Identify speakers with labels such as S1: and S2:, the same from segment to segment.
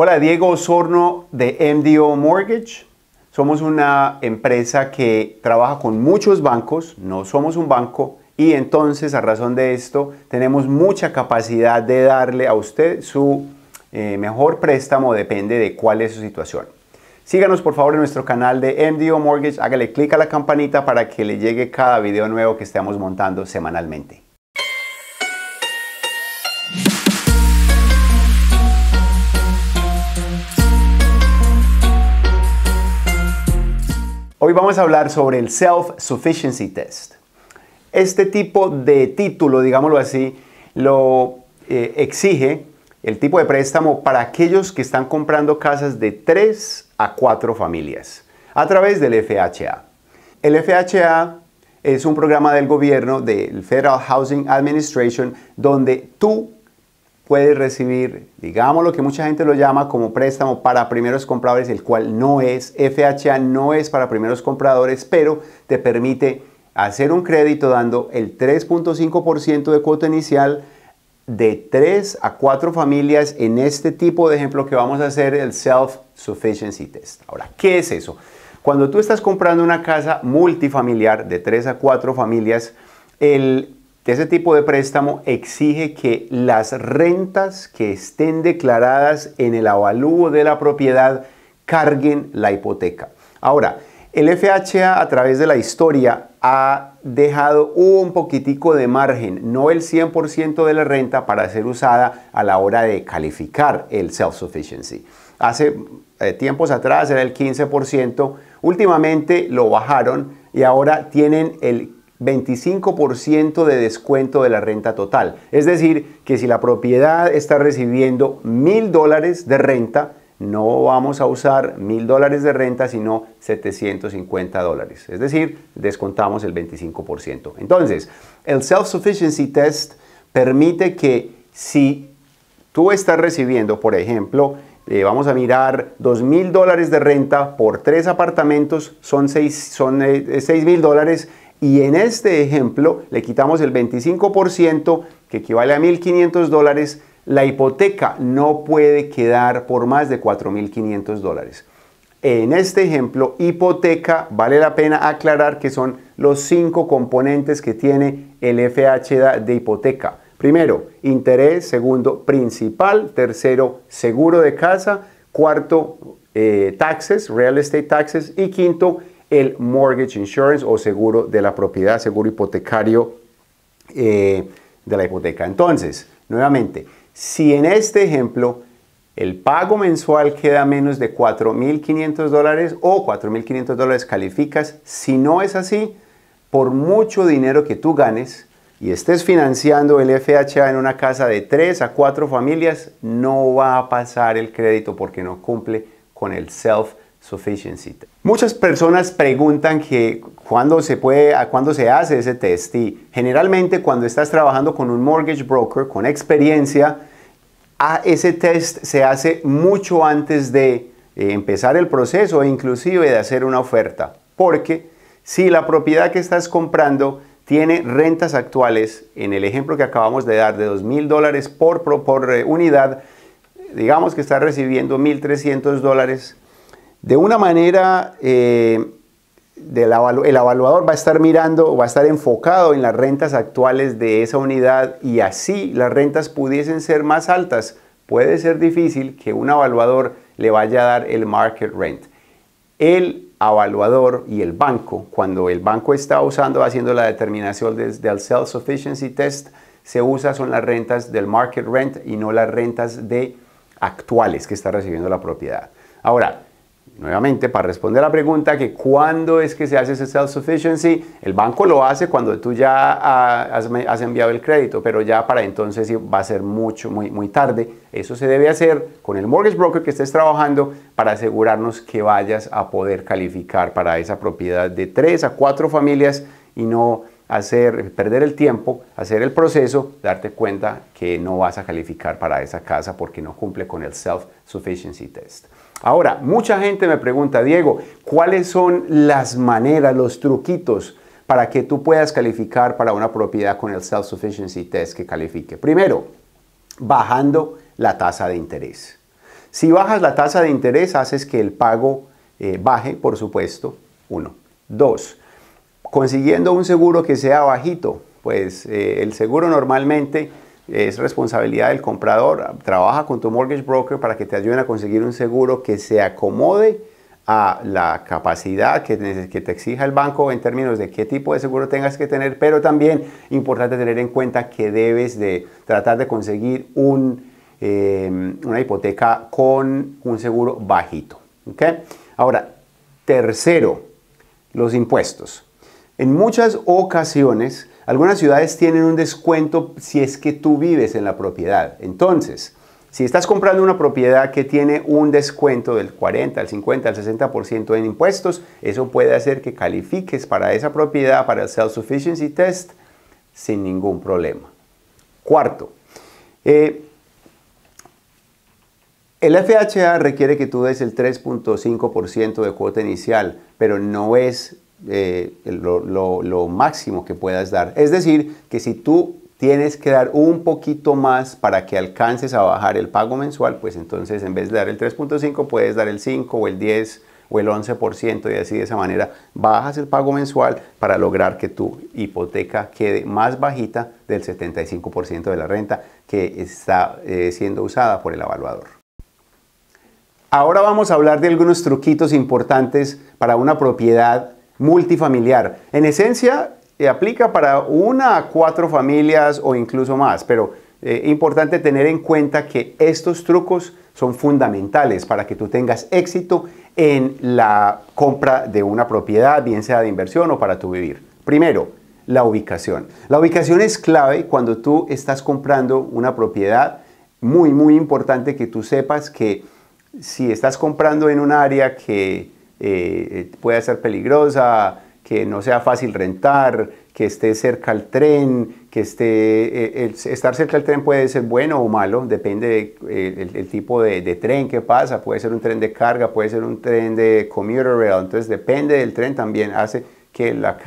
S1: Hola, Diego Osorno de MDO Mortgage. Somos una empresa que trabaja con muchos bancos, no somos un banco, y entonces a razón de esto tenemos mucha capacidad de darle a usted su eh, mejor préstamo, depende de cuál es su situación. Síganos por favor en nuestro canal de MDO Mortgage, hágale clic a la campanita para que le llegue cada video nuevo que estemos montando semanalmente. Hoy vamos a hablar sobre el Self-Sufficiency Test. Este tipo de título, digámoslo así, lo eh, exige el tipo de préstamo para aquellos que están comprando casas de 3 a 4 familias a través del FHA. El FHA es un programa del gobierno del Federal Housing Administration donde tú puedes recibir, digamos lo que mucha gente lo llama como préstamo para primeros compradores, el cual no es, FHA no es para primeros compradores, pero te permite hacer un crédito dando el 3.5% de cuota inicial de 3 a 4 familias en este tipo de ejemplo que vamos a hacer el Self-Sufficiency Test. Ahora, ¿qué es eso? Cuando tú estás comprando una casa multifamiliar de 3 a 4 familias, el ese tipo de préstamo exige que las rentas que estén declaradas en el avalúo de la propiedad carguen la hipoteca. Ahora, el FHA a través de la historia ha dejado un poquitico de margen, no el 100% de la renta para ser usada a la hora de calificar el self-sufficiency. Hace eh, tiempos atrás era el 15%, últimamente lo bajaron y ahora tienen el 25% de descuento de la renta total. Es decir, que si la propiedad está recibiendo mil dólares de renta, no vamos a usar mil dólares de renta, sino 750 dólares. Es decir, descontamos el 25%. Entonces, el Self-Sufficiency Test permite que si tú estás recibiendo, por ejemplo, eh, vamos a mirar dos mil dólares de renta por tres apartamentos, son seis eh, dólares y en este ejemplo le quitamos el 25%, que equivale a 1.500 dólares. La hipoteca no puede quedar por más de 4.500 dólares. En este ejemplo, hipoteca, vale la pena aclarar que son los cinco componentes que tiene el FHA de hipoteca. Primero, interés. Segundo, principal. Tercero, seguro de casa. Cuarto, eh, taxes, real estate taxes. Y quinto, el mortgage insurance o seguro de la propiedad, seguro hipotecario eh, de la hipoteca. Entonces, nuevamente, si en este ejemplo el pago mensual queda menos de 4.500 dólares o 4.500 dólares calificas, si no es así, por mucho dinero que tú ganes y estés financiando el FHA en una casa de 3 a 4 familias, no va a pasar el crédito porque no cumple con el self Sufficiency. Muchas personas preguntan que cuándo se puede, a cuándo se hace ese test y generalmente cuando estás trabajando con un mortgage broker con experiencia, a ese test se hace mucho antes de eh, empezar el proceso e inclusive de hacer una oferta, porque si la propiedad que estás comprando tiene rentas actuales, en el ejemplo que acabamos de dar, de 2000 dólares por, eh, unidad, digamos que está recibiendo 1.300 dólares de una manera, eh, el evaluador va a estar mirando, va a estar enfocado en las rentas actuales de esa unidad y así las rentas pudiesen ser más altas. Puede ser difícil que un evaluador le vaya a dar el market rent. El evaluador y el banco, cuando el banco está usando, haciendo la determinación del self-sufficiency test, se usa son las rentas del market rent y no las rentas de actuales que está recibiendo la propiedad. Ahora, Nuevamente, para responder a la pregunta que cuándo es que se hace ese self-sufficiency, el banco lo hace cuando tú ya has, enviado el crédito, pero ya para entonces va a ser mucho, muy, muy tarde. Eso se debe hacer con el mortgage broker que estés trabajando para asegurarnos que vayas a poder calificar para esa propiedad de tres a cuatro familias y no hacer, perder el tiempo, hacer el proceso, darte cuenta que no vas a calificar para esa casa porque no cumple con el self-sufficiency test. Ahora, mucha gente me pregunta, Diego, ¿cuáles son las maneras, los truquitos para que tú puedas calificar para una propiedad con el Self-Sufficiency Test que califique? Primero, bajando la tasa de interés. Si bajas la tasa de interés, haces que el pago eh, baje, por supuesto, uno. Dos, consiguiendo un seguro que sea bajito, pues eh, el seguro normalmente es responsabilidad del comprador. Trabaja con tu mortgage broker para que te ayuden a conseguir un seguro que se acomode a la capacidad que, te exija el banco en términos de qué tipo de seguro tengas que tener, pero también importante tener en cuenta que debes de tratar de conseguir eh, una hipoteca con un seguro bajito. Ahora, tercero, los impuestos. En muchas ocasiones, algunas ciudades tienen un descuento si es que tú vives en la propiedad. Entonces, si estás comprando una propiedad que tiene un descuento del 40, al 50, al 60% en impuestos, eso puede hacer que califiques para esa propiedad, para el Self-Sufficiency Test, sin ningún problema. Cuarto, eh, el FHA requiere que tú des el 3.5% de cuota inicial, pero no es eh, lo, máximo que puedas dar. Es decir, que si tú tienes que dar un poquito más para que alcances a bajar el pago mensual, pues entonces en vez de dar el 3.5 puedes dar el 5 o el 10 o el 11% y así de esa manera bajas el pago mensual para lograr que tu hipoteca quede más bajita del 75% de la renta que está eh, siendo usada por el evaluador. Ahora vamos a hablar de algunos truquitos importantes para una propiedad multifamiliar. En esencia, eh, aplica para una a cuatro familias o incluso más, pero es eh, importante tener en cuenta que estos trucos son fundamentales para que tú tengas éxito en la compra de una propiedad, bien sea de inversión o para tu vivir. Primero, la ubicación. La ubicación es clave cuando tú estás comprando una propiedad. Muy, muy importante que tú sepas que si estás comprando en un área que eh, puede ser peligrosa, que no sea fácil rentar, que esté cerca al tren, que esté, eh, estar cerca al tren puede ser bueno o malo, depende del eh, el tipo de, tren que pasa, puede ser un tren de carga, puede ser un tren de commuter rail, entonces depende del tren también hace que, la,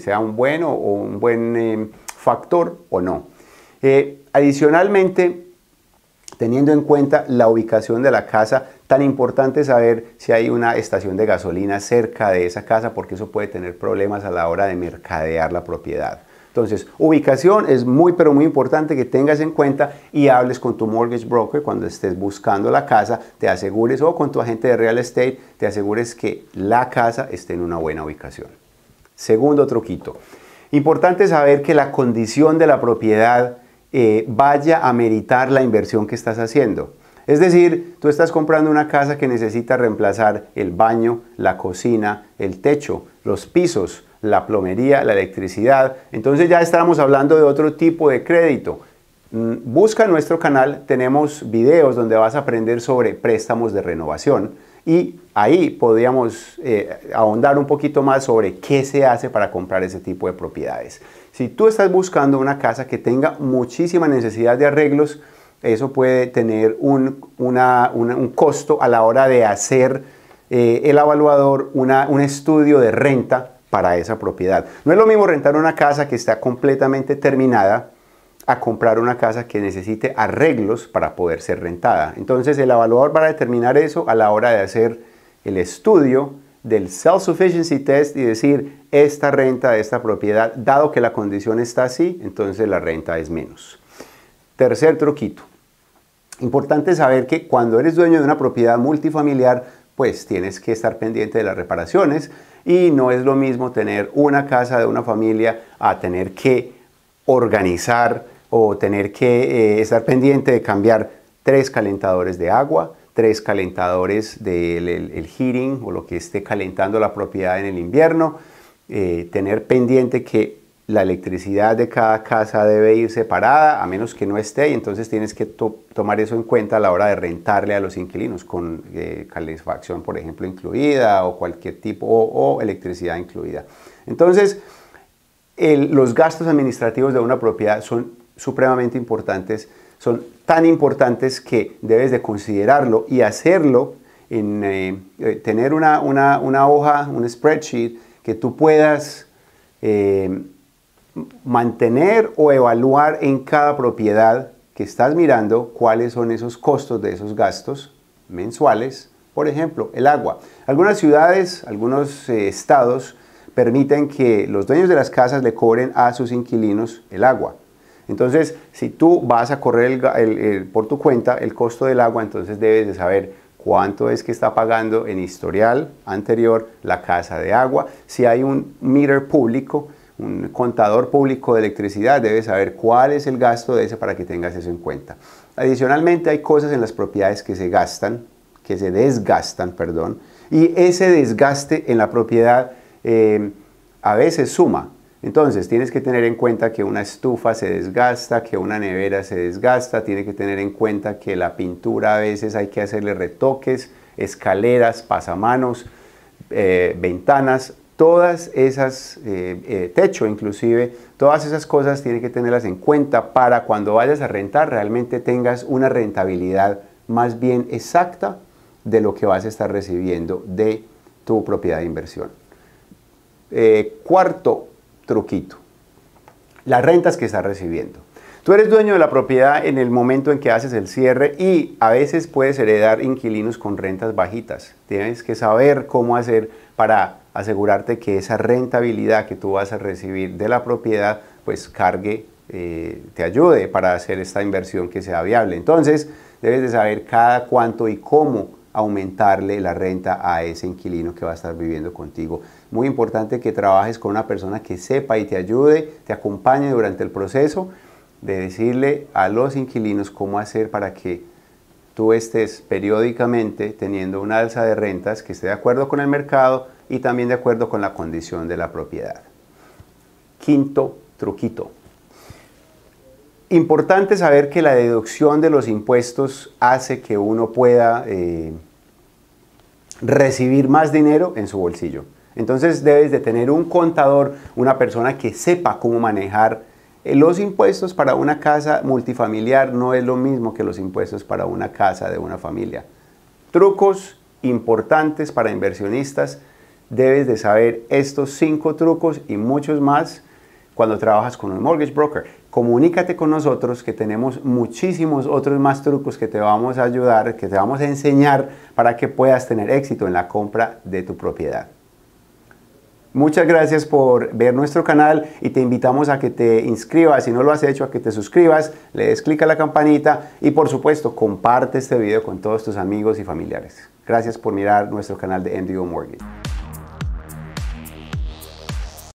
S1: sea un bueno o un buen em, factor o no. adicionalmente, teniendo en cuenta la ubicación de la casa, tan importante saber si hay una estación de gasolina cerca de esa casa porque eso puede tener problemas a la hora de mercadear la propiedad. Entonces, ubicación es muy, pero muy importante que tengas en cuenta y hables con tu mortgage broker cuando estés buscando la casa, te asegures o con tu agente de real estate, te asegures que la casa esté en una buena ubicación. Segundo truquito, importante saber que la condición de la propiedad eh, vaya a meritar la inversión que estás haciendo. Es decir, tú estás comprando una casa que necesita reemplazar el baño, la cocina, el techo, los pisos, la plomería, la electricidad. Entonces ya estamos hablando de otro tipo de crédito. Mm, busca nuestro canal, tenemos videos donde vas a aprender sobre préstamos de renovación y ahí podríamos eh, ahondar un poquito más sobre qué se hace para comprar ese tipo de propiedades. Si tú estás buscando una casa que tenga muchísima necesidad de arreglos, eso puede tener un, costo a la hora de hacer eh, el evaluador un estudio de renta para esa propiedad. No es lo mismo rentar una casa que está completamente terminada a comprar una casa que necesite arreglos para poder ser rentada. Entonces el evaluador va a determinar eso a la hora de hacer el estudio del self-sufficiency test y decir, esta renta de esta propiedad, dado que la condición está así, entonces la renta es menos. Tercer truquito, Importante saber que cuando eres dueño de una propiedad multifamiliar, pues tienes que estar pendiente de las reparaciones y no es lo mismo tener una casa de una familia a tener que organizar o tener que eh, estar pendiente de cambiar tres calentadores de agua, tres calentadores del heating o lo que esté calentando la propiedad en el invierno, eh, tener pendiente que la electricidad de cada casa debe ir separada, a menos que no esté, y entonces tienes que tomar eso en cuenta a la hora de rentarle a los inquilinos, con eh, calefacción, por ejemplo, incluida, o cualquier tipo, o, electricidad incluida. Entonces, los gastos administrativos de una propiedad son supremamente importantes, son tan importantes que debes de considerarlo y hacerlo en eh, eh, tener una, hoja, un spreadsheet que tú puedas mantener o evaluar en cada propiedad que estás mirando cuáles son esos costos de esos gastos mensuales. Por ejemplo, el agua. Algunas ciudades, algunos eh, estados permiten que los dueños de las casas le cobren a sus inquilinos el agua. Entonces, si tú vas a correr por tu cuenta el costo del agua, entonces debes de saber cuánto es que está pagando en historial anterior la casa de agua, si hay un meter público, un contador público de electricidad debe saber cuál es el gasto de ese para que tengas eso en cuenta. Adicionalmente hay cosas en las propiedades que se gastan, que se desgastan, perdón, y ese desgaste en la propiedad eh, a veces suma. Entonces tienes que tener en cuenta que una estufa se desgasta, que una nevera se desgasta, tienes que tener en cuenta que la pintura a veces hay que hacerle retoques, escaleras, pasamanos, eh, ventanas, todas esas, eh, eh, techo inclusive, todas esas cosas tienen que tenerlas en cuenta para cuando vayas a rentar realmente tengas una rentabilidad más bien exacta de lo que vas a estar recibiendo de tu propiedad de inversión. Eh, cuarto truquito, las rentas que estás recibiendo. Tú eres dueño de la propiedad en el momento en que haces el cierre y a veces puedes heredar inquilinos con rentas bajitas. Tienes que saber cómo hacer para asegurarte que esa rentabilidad que tú vas a recibir de la propiedad, pues cargue, eh, te ayude para hacer esta inversión que sea viable. Entonces, debes de saber cada cuánto y cómo aumentarle la renta a ese inquilino que va a estar viviendo contigo. Muy importante que trabajes con una persona que sepa y te ayude, te acompañe durante el proceso de decirle a los inquilinos cómo hacer para que tú estés periódicamente teniendo una alza de rentas que esté de acuerdo con el mercado, y también de acuerdo con la condición de la propiedad. Quinto truquito. Importante saber que la deducción de los impuestos hace que uno pueda eh, recibir más dinero en su bolsillo. Entonces debes de tener un contador, una persona que sepa cómo manejar eh, los impuestos para una casa multifamiliar no es lo mismo que los impuestos para una casa de una familia. Trucos importantes para inversionistas debes de saber estos cinco trucos y muchos más cuando trabajas con un mortgage broker. Comunícate con nosotros que tenemos muchísimos otros más trucos que te vamos a ayudar, que te vamos a enseñar para que puedas tener éxito en la compra de tu propiedad. Muchas gracias por ver nuestro canal y te invitamos a que te inscribas, si no lo has hecho, a que te suscribas, le des clic a la campanita y por supuesto comparte este video con todos tus amigos y familiares. Gracias por mirar nuestro canal de MDO Mortgage.